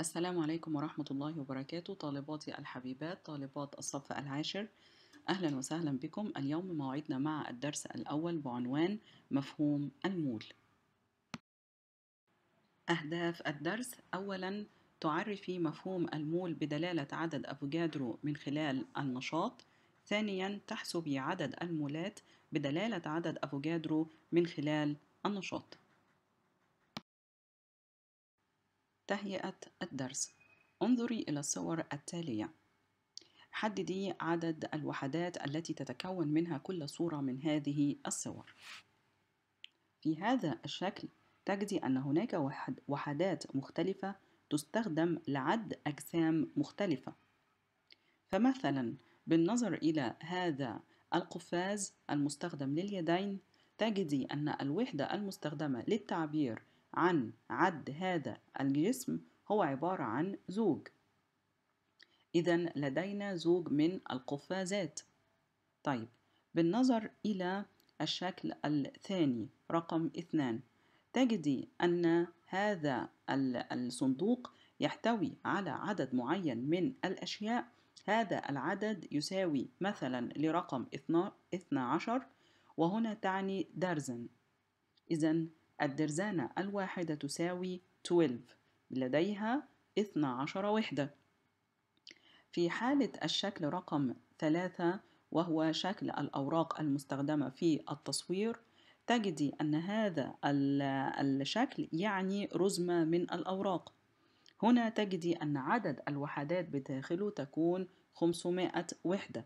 السلام عليكم ورحمة الله وبركاته طالباتي الحبيبات طالبات الصف العاشر أهلا وسهلا بكم اليوم موعدنا مع الدرس الأول بعنوان مفهوم المول أهداف الدرس أولا تعرفي مفهوم المول بدلالة عدد أفوجادرو من خلال النشاط ثانيا تحسبي عدد المولات بدلالة عدد أفوجادرو من خلال النشاط تهيئة الدرس انظري إلى الصور التالية حددي عدد الوحدات التي تتكون منها كل صورة من هذه الصور في هذا الشكل تجدي أن هناك وحدات مختلفة تستخدم لعد أجسام مختلفة فمثلا بالنظر إلى هذا القفاز المستخدم لليدين تجدي أن الوحدة المستخدمة للتعبير عن عد هذا الجسم هو عبارة عن زوج إذا لدينا زوج من القفازات طيب بالنظر إلى الشكل الثاني رقم اثنان تجدي أن هذا الصندوق يحتوي على عدد معين من الأشياء هذا العدد يساوي مثلا لرقم 12 وهنا تعني درزا إذا الدرزانة الواحدة تساوي 12 لديها 12 وحدة في حالة الشكل رقم 3 وهو شكل الأوراق المستخدمة في التصوير تجد أن هذا الشكل يعني رزمة من الأوراق هنا تجد أن عدد الوحدات بداخله تكون 500 وحدة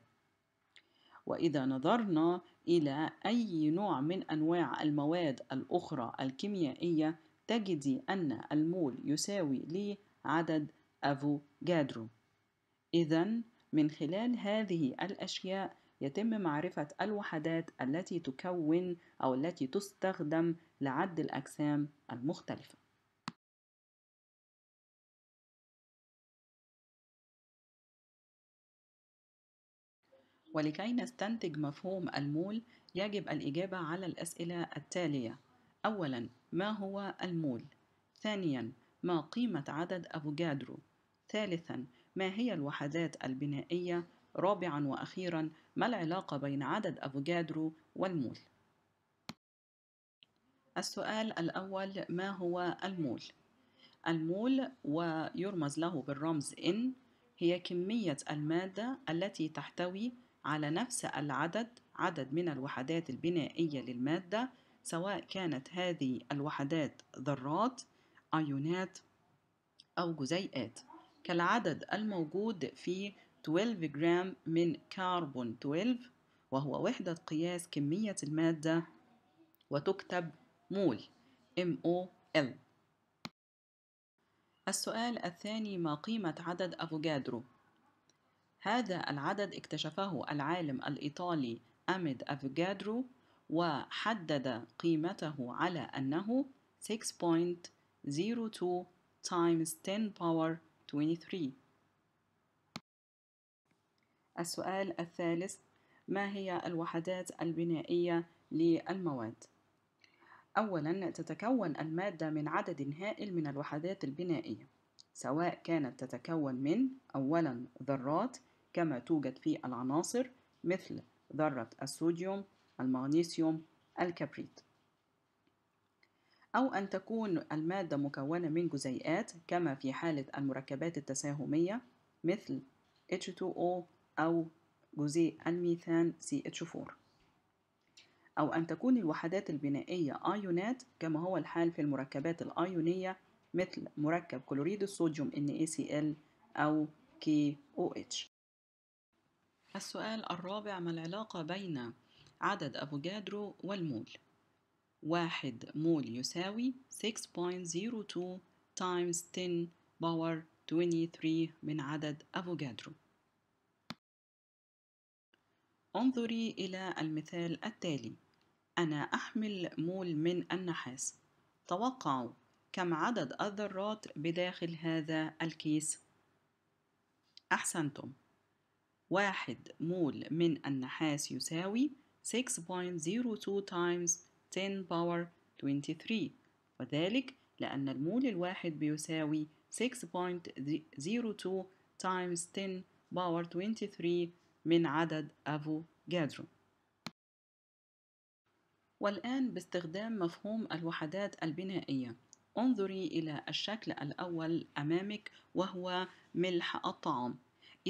وإذا نظرنا إلى أي نوع من أنواع المواد الأخرى الكيميائية تجدي أن المول يساوي لعدد أفوجادرو إذا من خلال هذه الأشياء يتم معرفة الوحدات التي تكون أو التي تستخدم لعد الأجسام المختلفة ولكي نستنتج مفهوم المول يجب الإجابة على الأسئلة التالية أولا ما هو المول؟ ثانيا ما قيمة عدد أفوجادرو؟ ثالثا ما هي الوحدات البنائية؟ رابعا وأخيرا ما العلاقة بين عدد أفوجادرو والمول؟ السؤال الأول ما هو المول؟ المول ويرمز له بالرمز N هي كمية المادة التي تحتوي على نفس العدد عدد من الوحدات البنائية للمادة سواء كانت هذه الوحدات ذرات أيونات أو جزيئات كالعدد الموجود في 12 جرام من كاربون 12 وهو وحدة قياس كمية المادة وتكتب مول MOL السؤال الثاني ما قيمة عدد أفوجادرو هذا العدد اكتشفه العالم الإيطالي أميد أفوغادرو وحدد قيمته على أنه 6.02 times 10 power 23 السؤال الثالث ما هي الوحدات البنائية للمواد؟ أولا تتكون المادة من عدد هائل من الوحدات البنائية سواء كانت تتكون من أولا ذرات كما توجد في العناصر مثل ذرة الصوديوم المغنيسيوم الكبريت أو أن تكون المادة مكونة من جزيئات كما في حالة المركبات التساهمية مثل H2O أو جزيء الميثان CH4 أو أن تكون الوحدات البنائية آيونات كما هو الحال في المركبات الآيونية مثل مركب كلوريد الصوديوم NaCl أو KOH السؤال الرابع ما العلاقة بين عدد أفوكادرو والمول واحد مول يساوي 6.02 times 10 power 23 من عدد أفوكادرو انظري إلى المثال التالي أنا أحمل مول من النحاس توقعوا كم عدد الذرات بداخل هذا الكيس أحسنتم واحد مول من النحاس يساوي 6.02 times 10 power 23 وذلك لأن المول الواحد بيساوي 6.02 times 10 باور 23 من عدد أفوكادرو والآن باستخدام مفهوم الوحدات البنائية انظري إلى الشكل الأول أمامك وهو ملح الطعام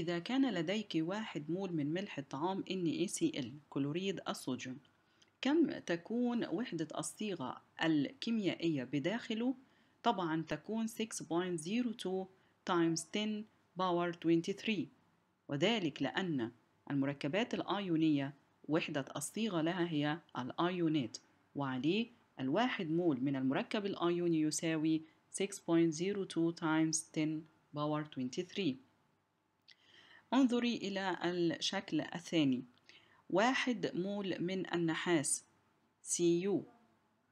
إذا كان لديك واحد مول من ملح الطعام NaCl كلوريد الصوديوم كم تكون وحدة الصيغة الكيميائية بداخله؟ طبعا تكون 6.02 times 10 باور 23 وذلك لأن المركبات الآيونية وحدة الصيغة لها هي الآيونات وعليه الواحد مول من المركب الآيوني يساوي 6.02 times 10 باور 23 انظري إلى الشكل الثاني واحد مول من النحاس Cu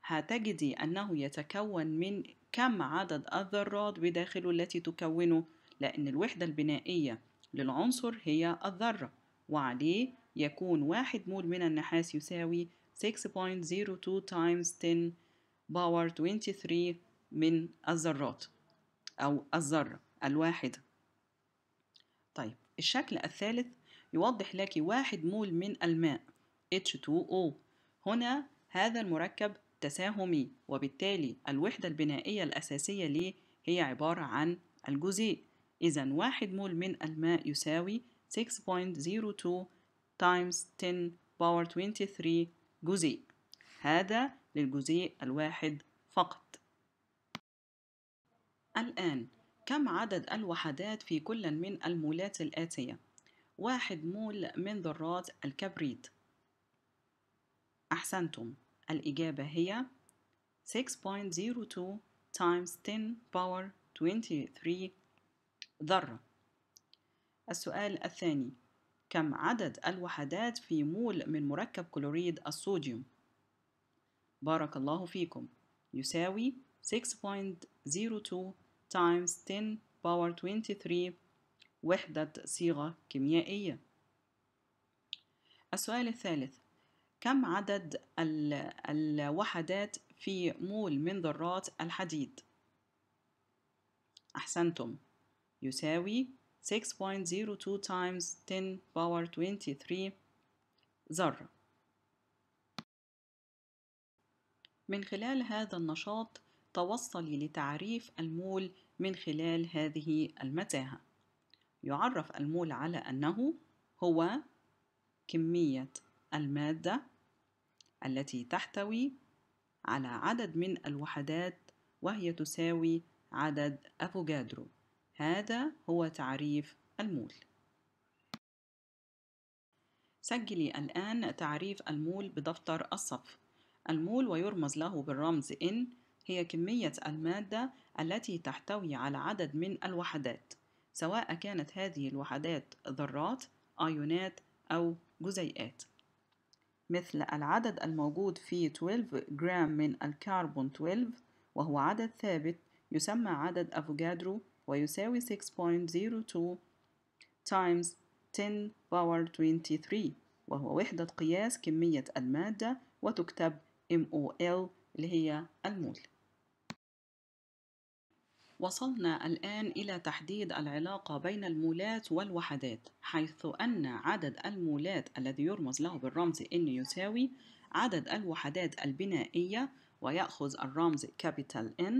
هتجدي أنه يتكون من كم عدد الذرات بداخله التي تكونه لأن الوحدة البنائية للعنصر هي الذرة وعليه يكون واحد مول من النحاس يساوي 6.02 times 10 باور 23 من الذرات أو الذرة الواحدة طيب الشكل الثالث يوضح لك واحد مول من الماء H2O هنا هذا المركب تساهمي وبالتالي الوحدة البنائية الأساسية ليه هي عبارة عن الجزيء إذا واحد مول من الماء يساوي 6.02 times 10 باور 23 جزيء هذا للجزيء الواحد فقط الآن كم عدد الوحدات في كل من المولات الآتية؟ واحد مول من ذرات الكبريت أحسنتم الإجابة هي 6.02 times 10 power 23 ذرة السؤال الثاني كم عدد الوحدات في مول من مركب كلوريد الصوديوم؟ بارك الله فيكم يساوي 6.02 times 10 power 23 وحدة صيغة كيميائية السؤال الثالث كم عدد الوحدات في مول من ذرات الحديد؟ أحسنتم يساوي 6.02 times 10 power 23 ذرة من خلال هذا النشاط توصلي لتعريف المول من خلال هذه المتاهة يعرف المول على أنه هو كمية المادة التي تحتوي على عدد من الوحدات وهي تساوي عدد أفوكادرو هذا هو تعريف المول سجلي الآن تعريف المول بدفتر الصف المول ويرمز له بالرمز N هي كمية المادة التي تحتوي على عدد من الوحدات سواء كانت هذه الوحدات ذرات أيونات أو جزيئات مثل العدد الموجود في 12 جرام من الكربون 12 وهو عدد ثابت يسمى عدد أفوكادرو ويساوي 6.02 times 10 power 23 وهو وحدة قياس كمية المادة وتكتب MOL اللي هي المول وصلنا الآن إلى تحديد العلاقة بين المولات والوحدات حيث أن عدد المولات الذي يرمز له بالرمز N يساوي عدد الوحدات البنائية ويأخذ الرمز capital N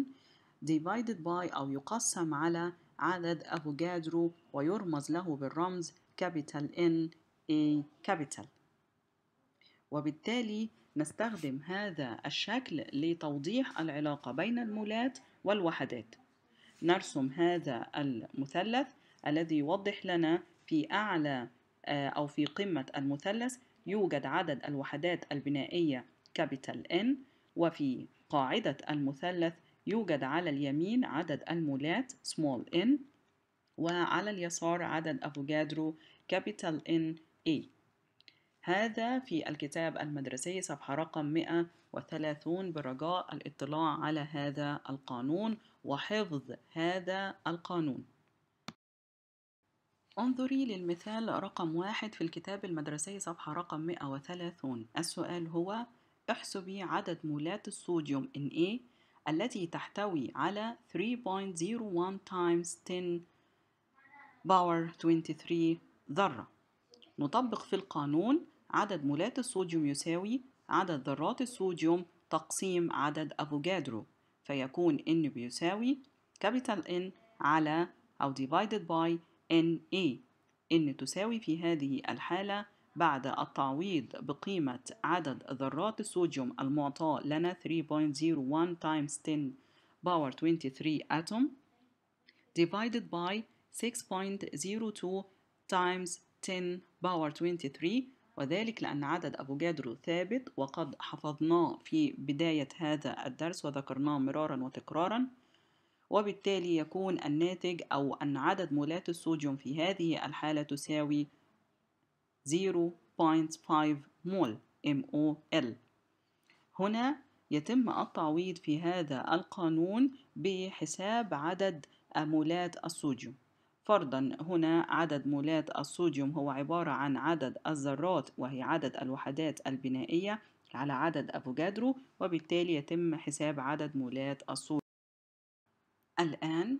divided by أو يقسم على عدد أفوجادرو ويرمز له بالرمز capital N A capital وبالتالي نستخدم هذا الشكل لتوضيح العلاقة بين المولات والوحدات نرسم هذا المثلث الذي يوضح لنا في أعلى آه، أو في قمة المثلث يوجد عدد الوحدات البنائية كابيتال N وفي قاعدة المثلث يوجد على اليمين عدد المولات small n وعلى اليسار عدد أفوجادرو capital N A هذا في الكتاب المدرسي صفحة رقم 130 برجاء الاطلاع على هذا القانون وحفظ هذا القانون انظري للمثال رقم واحد في الكتاب المدرسي صفحة رقم 130 السؤال هو احسبي عدد مولات الصوديوم Na التي تحتوي على 3.01 times 10 باور 23 ذرة نطبق في القانون عدد مولات الصوديوم يساوي عدد ذرات الصوديوم تقسيم عدد أفوجادرو فيكون N بيساوي capital N على أو divided by NA N تساوي في هذه الحالة بعد التعويض بقيمة عدد ذرات الصوديوم المعطاة لنا 3.01 times 10 power 23 atom divided by 6.02 times 10 power 23 وذلك لأن عدد أفوكادرو ثابت وقد حفظناه في بداية هذا الدرس وذكرناه مرارا وتكرارا وبالتالي يكون الناتج أو أن عدد مولات الصوديوم في هذه الحالة تساوي 0.5 مول MOL هنا يتم التعويض في هذا القانون بحساب عدد مولات الصوديوم فرضا هنا عدد مولات الصوديوم هو عبارة عن عدد الذرات وهي عدد الوحدات البنائية على عدد أفوجادرو وبالتالي يتم حساب عدد مولات الصوديوم الآن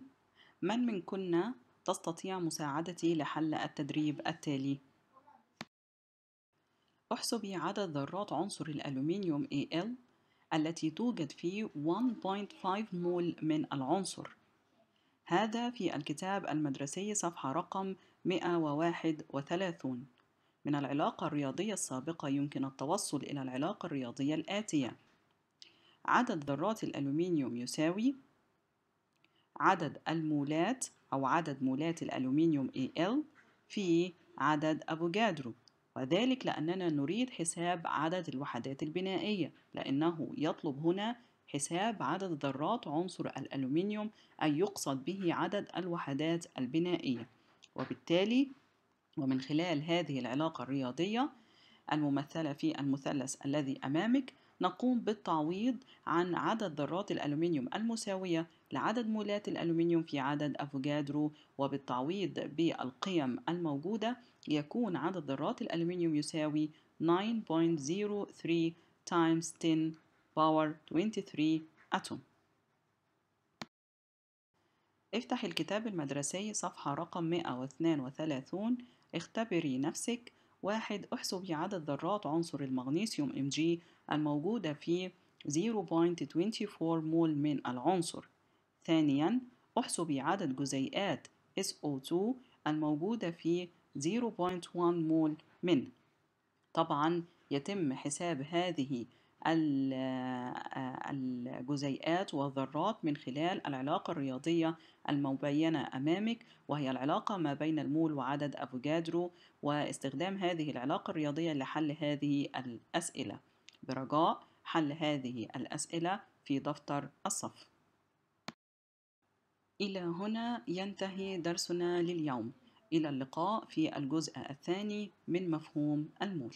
من كنا تستطيع مساعدتي لحل التدريب التالي؟ احسبي عدد ذرات عنصر الألومنيوم Al التي توجد فيه 1.5 مول من العنصر هذا في الكتاب المدرسي صفحة رقم 131 من العلاقة الرياضية السابقة يمكن التوصل إلى العلاقة الرياضية الآتية عدد ذرات الألومنيوم يساوي عدد المولات أو عدد مولات الألومنيوم Al في عدد أفوجادرو وذلك لأننا نريد حساب عدد الوحدات البنائية لأنه يطلب هنا حساب عدد ذرات عنصر الألومنيوم أي يقصد به عدد الوحدات البنائية وبالتالي ومن خلال هذه العلاقة الرياضية الممثلة في المثلث الذي أمامك نقوم بالتعويض عن عدد ذرات الألومنيوم المساوية لعدد مولات الألومنيوم في عدد أفوجادرو وبالتعويض بالقيم الموجودة يكون عدد ذرات الألومنيوم يساوي 9.03 times 10 باور 23 أتوم افتح الكتاب المدرسي صفحة رقم 132 اختبري نفسك واحد احسبي عدد ذرات عنصر المغنيسيوم Mg الموجودة في 0.24 مول من العنصر ثانيا احسبي عدد جزيئات SO2 الموجودة في 0.1 مول من طبعا يتم حساب هذه آه، الجزيئات والذرات من خلال العلاقة الرياضية المبينة أمامك وهي العلاقة ما بين المول وعدد أفوكادرو واستخدام هذه العلاقة الرياضية لحل هذه الأسئلة برجاء حل هذه الأسئلة في دفتر الصف إلى هنا ينتهي درسنا لليوم إلى اللقاء في الجزء الثاني من مفهوم المول